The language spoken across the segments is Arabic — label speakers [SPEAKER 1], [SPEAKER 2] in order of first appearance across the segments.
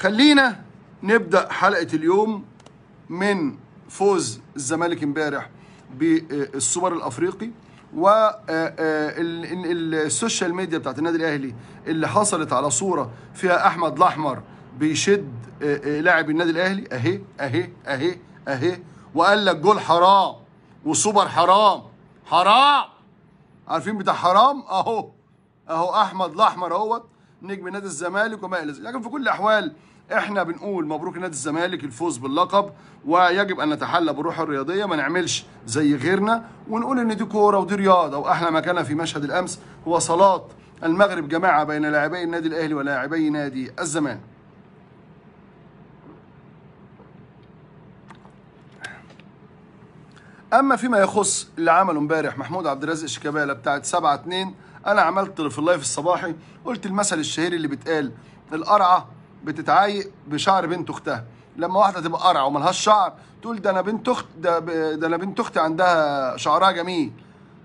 [SPEAKER 1] خلينا نبدا حلقه اليوم من فوز الزمالك امبارح بالسوبر الافريقي و آه، آه، السوشيال ميديا بتاعت النادي الاهلي اللي حصلت على صوره فيها احمد الاحمر بيشد آه، لاعب النادي الاهلي اهي اهي اهي اهي وقال لك جول حرام وسوبر حرام حرام عارفين بتاع حرام اهو اهو احمد الاحمر اهوت نجم نادي الزمالك وما الى ذلك لكن في كل الاحوال احنا بنقول مبروك نادي الزمالك الفوز باللقب ويجب ان نتحلى بالروح الرياضيه ما نعملش زي غيرنا ونقول ان دي كوره ودي رياضه واحلى ما كان في مشهد الامس هو صلاه المغرب جماعه بين لاعبي النادي الاهلي ولاعبي نادي الزمالك اما فيما يخص اللي عمله امبارح محمود عبد الرازق شيكابالا بتاعت 7 2 انا عملت في اللايف الصباحي قلت المثل الشهير اللي بيتقال القرعه بتتعايق بشعر بنت اختها لما واحده تبقى قرع وملهاش شعر تقول ده انا بنت اخت ده, ده انا بنت اختي عندها شعرها جميل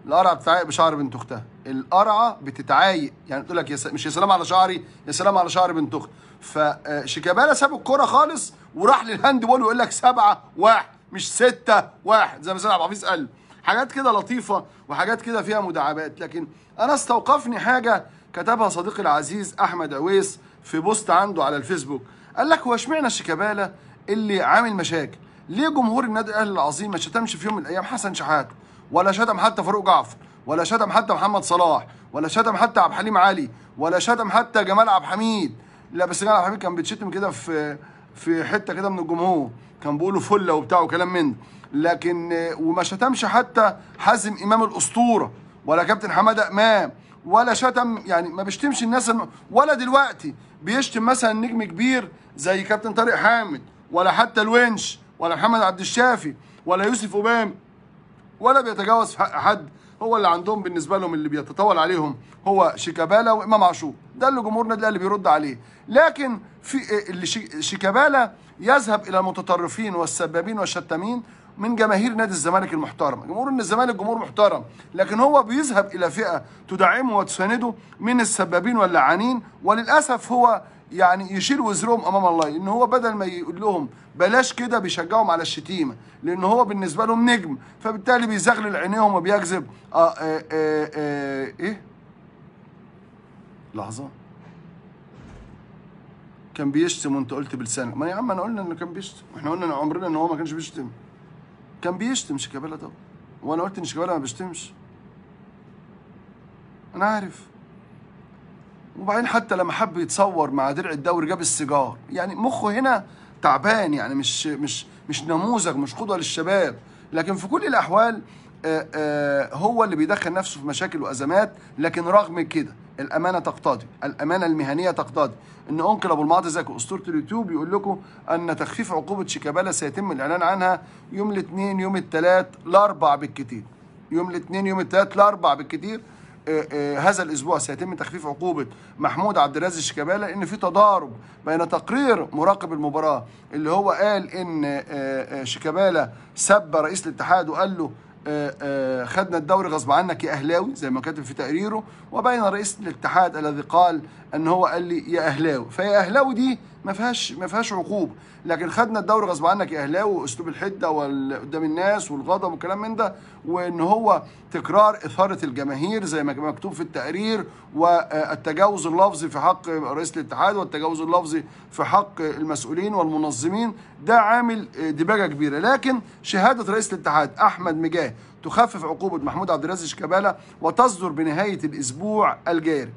[SPEAKER 1] القرعه بتتعايق بشعر بنت اختها القرعه بتتعايق يعني تقول لك يس... مش يا سلام على شعري يا سلام على شعر بنت اختي فشيكابالا آه، ساب الكوره خالص وراح للهاند بول ويقول لك سبعة واحد مش ستة واحد زي ما سيدنا عبد الحفيظ قال حاجات كده لطيفة وحاجات كده فيها مداعبات لكن أنا استوقفني حاجة كتبها صديقي العزيز أحمد عويس في بوست عنده على الفيسبوك قال لك هو اشمعنى شيكابالا اللي عامل مشاكل ليه جمهور النادي الاهلي العظيم ما شتمش في يوم من الايام حسن شحاته ولا شتم حتى فاروق جعفر ولا شتم حتى محمد صلاح ولا شتم حتى عبد الحليم علي ولا شتم حتى جمال عبد الحميد لا بس جمال عبد الحميد كان بيتشتم كده في في حته كده من الجمهور كان بيقولوا فله وبتاع وكلام من ده لكن وما شتمش حتى حازم امام الاسطوره ولا كابتن حماده امام ولا شتم يعني ما بيشتمش الناس ولا دلوقتي بيشتم مثلا نجم كبير زي كابتن طارق حامد ولا حتى الونش ولا محمد عبد الشافي ولا يوسف أوبام ولا بيتجاوز في حق حد هو اللي عندهم بالنسبه لهم اللي بيتطاول عليهم هو شيكابالا وامام عاشور ده اللي جمهور النادي الاهلي بيرد عليه لكن في آه، اللي شيكابالا يذهب الى المتطرفين والسبابين والشتامين من جماهير نادي الزمالك المحترمه جمهور ان الزمالك جمهور محترم لكن هو بيذهب الى فئه تدعمه وتسانده من السبابين واللعانين وللاسف هو يعني يشيل وزرهم امام الله ان هو بدل ما يقول لهم بلاش كده بيشجعهم على الشتيمه لان هو بالنسبه لهم نجم فبالتالي بيزغلل عينيهم وبيكذب آه آه آه آه ايه لحظه كان بيشتم وانت قلت بلسانك ما يا عم انا قلنا انه كان بيشتم احنا قلنا عمرنا ان هو ما كانش بيشتم كان بيشتم شيكابالا طبعا وانا قلت ان شيكابالا ما بيشتمش انا عارف وبعدين حتى لما حب يتصور مع درع الدوري جاب السيجار يعني مخه هنا تعبان يعني مش مش مش نموذج مش قدوه للشباب لكن في كل الاحوال آآ آه، آآ آه، هو اللي بيدخل نفسه في مشاكل وازمات لكن رغم كده الامانه تقتضي الامانه المهنيه تقتضي ان انكل ابو المعطي اسطوره اليوتيوب يقول لكم ان تخفيف عقوبه شيكابالا سيتم الاعلان عنها يوم الاثنين يوم الثلاث الاربع بالكثير يوم الاثنين يوم الثلاث الاربع بالكثير آه، آه، هذا الاسبوع سيتم تخفيف عقوبه محمود عبد الرازق شيكابالا لان في تضارب بين تقرير مراقب المباراه اللي هو قال ان آه، شيكابالا سب رئيس الاتحاد وقال له آه، آه، خدنا الدوري غصب عنك يا اهلاوي زي ما كتب في تقريره وبين رئيس الاتحاد الذي قال ان هو قال لي يا اهلاوي فيا اهلاوي دي ما فيهاش ما فيهاش عقوبه لكن خدنا الدوري غصب عنك يا اهلاوي واسلوب الحده وقدام الناس والغضب والكلام من ده وان هو تكرار اثاره الجماهير زي ما مكتوب في التقرير والتجاوز اللفظي في حق رئيس الاتحاد والتجاوز اللفظي في حق المسؤولين والمنظمين ده عامل دباجه كبيره لكن شهاده رئيس الاتحاد احمد مجاه تخفف عقوبه محمود عبد الرازق شيكابالا وتصدر بنهايه الاسبوع الجاري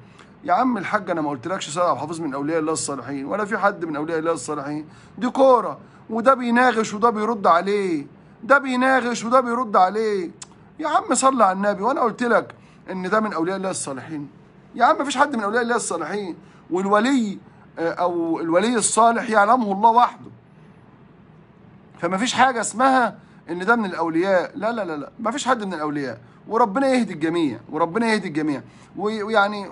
[SPEAKER 1] يا عم الحاج انا ما قلتلكش سيد عبد الحفيظ من اولياء الله الصالحين ولا في حد من اولياء الله الصالحين دي كوره وده بيناغش وده بيرد عليه ده بيناغش وده بيرد عليه يا عم صلى على النبي وانا قلت لك ان ده من اولياء الله الصالحين يا عم مفيش حد من اولياء الله الصالحين والولي آه، او الولي الصالح يعلمه الله وحده فما فيش حاجه اسمها ان ده من الاولياء لا لا لا لا ما فيش حد من الاولياء وربنا يهدي الجميع وربنا يهدي الجميع ويعني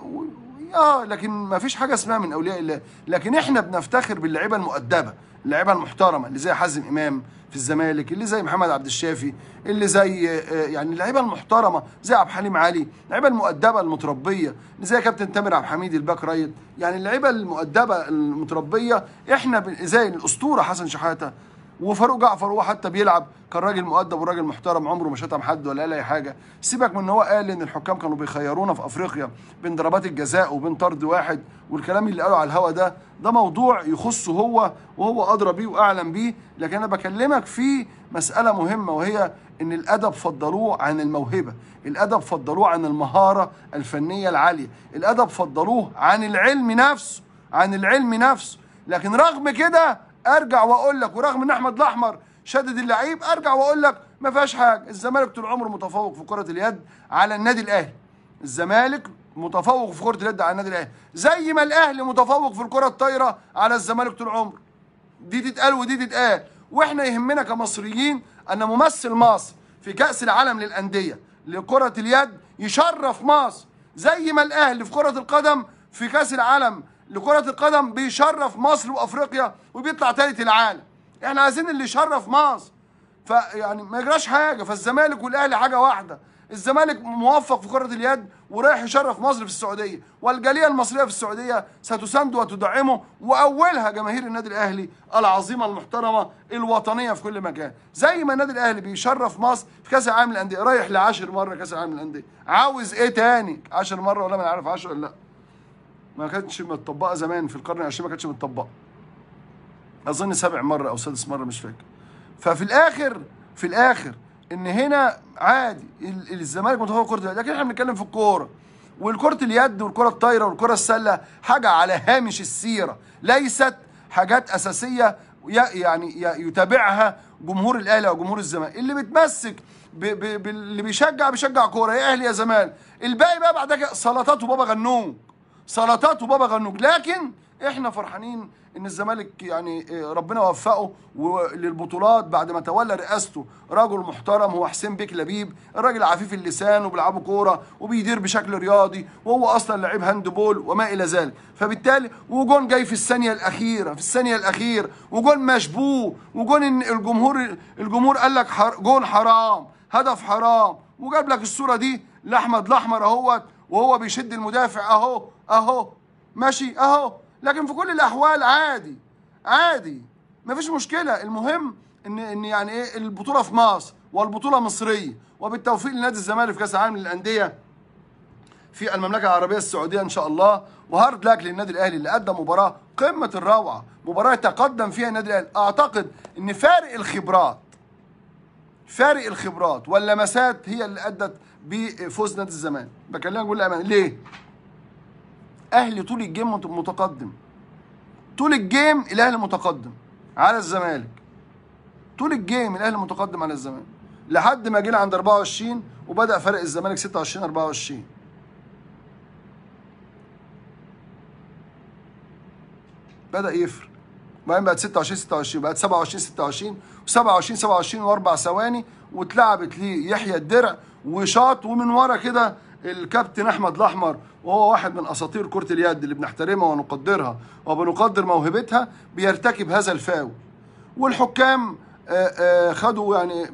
[SPEAKER 1] اه لكن ما فيش حاجه اسمها من اولياء الله لكن احنا بنفتخر باللعيبه المؤدبه اللعيبه المحترمه اللي زي حازم امام في الزمالك اللي زي محمد عبد الشافي اللي زي آه، آه، يعني اللعيبه المحترمه زي عبد الحليم علي اللعيبه المؤدبه المتربيه زي كابتن تامر عبد الحميد الباك رايت يعني اللعيبه المؤدبه المتربيه احنا زي الاسطوره حسن شحاته وفاروق جعفر هو حتى بيلعب كان راجل مؤدب وراجل محترم عمره ما شتم حد ولا قال اي حاجه سيبك من ان هو قال ان الحكام كانوا بيخيرونا في افريقيا بين ضربات الجزاء وبين طرد واحد والكلام اللي قاله على الهوا ده ده موضوع يخصه هو وهو ادرى بيه واعلم بيه لكن انا بكلمك في مساله مهمه وهي ان الادب فضلوه عن الموهبه الادب فضلوه عن المهاره الفنيه العاليه الادب فضلوه عن العلم نفسه عن العلم نفسه لكن رغم كده ارجع واقول لك ورغم ان احمد الاحمر شدد اللعيب ارجع واقول لك ما فيهاش حاجه الزمالك طول عمره متفوق في كره اليد على النادي الاهلي الزمالك متفوق في كره اليد على النادي الاهلي زي ما الاهلي متفوق في الكره الطايره على الزمالك طول عمره دي تتقال ودي تتقال واحنا يهمنا كمصريين ان ممثل مصر في كاس العالم للانديه لكره اليد يشرف مصر زي ما الاهلي في كره القدم في كاس العالم لكرة القدم بيشرف مصر وافريقيا وبيطلع ثالث العالم احنا عايزين اللي يشرف مصر فيعني ما يجراش حاجه فالزمالك والاهلي حاجه واحده الزمالك موفق في كرة اليد ورايح يشرف مصر في السعودية والجالية المصرية في السعودية ستساند وتدعمه وأولها جماهير النادي الأهلي العظيمة المحترمة الوطنية في كل مكان زي ما النادي الأهلي بيشرف مصر في كأس العالم للأندية رايح لعاشر مرة كأس العالم للأندية عاوز إيه تاني عشر مرة ولا ما أنا عارف ولا لأ ما كانتش متطبقه زمان في القرن العشرين ما كانتش متطبقه اظن سبع مره او سادس مره مش فاكر ففي الاخر في الاخر ان هنا عادي الزمالك متفوق كره اليد لكن احنا بنتكلم في الكوره والكره اليد والكره الطايره والكره السله حاجه على هامش السيره ليست حاجات اساسيه يعني يتابعها جمهور الاهلي او جمهور الزمالك اللي بيتمسك باللي بيشجع بيشجع كوره يا اهلي يا زمالك الباقي بقى بعد كده سلطات وبابا غنوه سلطات وبابا غنوج لكن احنا فرحانين ان الزمالك يعني آه، ربنا وفقه للبطولات بعد ما تولى رئاسته رجل محترم هو حسين بيك لبيب الراجل عفيف اللسان وبيلعبوا كوره وبيدير بشكل رياضي وهو اصلا لعيب هاند بول وما الى ذلك فبالتالي وجون جاي في الثانيه الاخيره في الثانيه الاخيره وجون مشبوه وجون الجمهور الجمهور قال لك جون حرام هدف حرام وجاب لك الصوره دي لاحمد الاحمر اهوت وهو بيشد المدافع اهو اهو ماشي اهو لكن في كل الاحوال عادي عادي مفيش مشكله المهم ان ان يعني ايه البطوله في مصر والبطوله مصريه وبالتوفيق لنادي الزمالك في كاس العالم للانديه في المملكه العربيه السعوديه ان شاء الله وهارد لك للنادي الاهلي اللي قدم مباراه قمه الروعه مباراه تقدم فيها النادي الاهلي اعتقد ان فارق الخبرات فارق الخبرات واللمسات هي اللي ادت بفوز نادي الزمالك بكلمك بكل امانه ليه؟ اهلي طول الجيم متقدم طول الجيم الاهلي متقدم على الزمالك طول الجيم الاهلي متقدم على الزمالك لحد ما جينا عند 24 وبدا فرق الزمالك 26 24 بدا يفرق وبعدين بقت 26 26 بقت 27 26 و27 27 واربع ثواني واتلعبت ليحيى الدرع وشاط ومن ورا كده الكابتن احمد الاحمر وهو واحد من اساطير كره اليد اللي بنحترمها ونقدرها وبنقدر موهبتها بيرتكب هذا الفاول والحكام آه، آه، خدوا يعني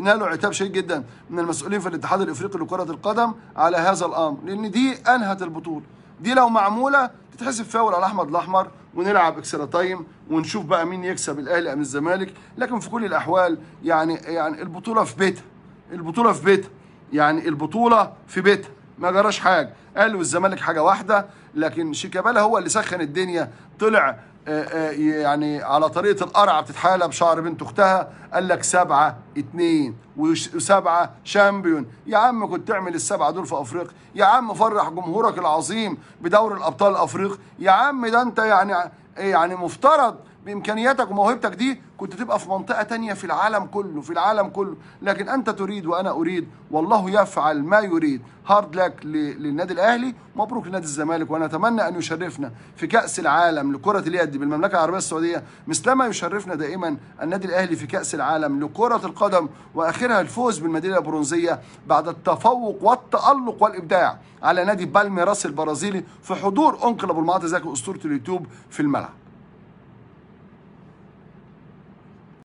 [SPEAKER 1] نالوا عتاب شديد جدا من المسؤولين في الاتحاد الافريقي لكره القدم على هذا الامر لان دي انهت البطوله دي لو معموله تتحسب فاول على احمد الاحمر ونلعب اكسترا تايم ونشوف بقى مين يكسب الاهلي ام الزمالك لكن في كل الاحوال يعني يعني البطوله في بيتها البطوله في بيتها يعني البطوله في بيتها ما جراش حاجه قال والزمالك حاجه واحده لكن شيكابالا هو اللي سخن الدنيا طلع آه، آه، يعني على طريقه القرعه بتتحالى بشعر بنت اختها قال لك سبعه اتنين وسبعه شامبيون يا عم كنت تعمل السبعه دول في افريقيا يا عم فرح جمهورك العظيم بدوري الابطال الافريقي يا عم ده انت يعني يعني مفترض بامكانياتك وموهبتك دي كنت تبقى في منطقه تانية في العالم كله في العالم كله لكن انت تريد وانا اريد والله يفعل ما يريد هارد لك للنادي الاهلي مبروك لنادي الزمالك وانا اتمنى ان يشرفنا في كاس العالم لكره اليد بالمملكه العربيه السعوديه مثلما يشرفنا دائما النادي الاهلي في كاس العالم لكره القدم واخرها الفوز بالميداليه البرونزيه بعد التفوق والتالق والابداع على نادي بالميراس البرازيلي في حضور انقلب المعطي ذاك اسطوره اليوتيوب في الملعب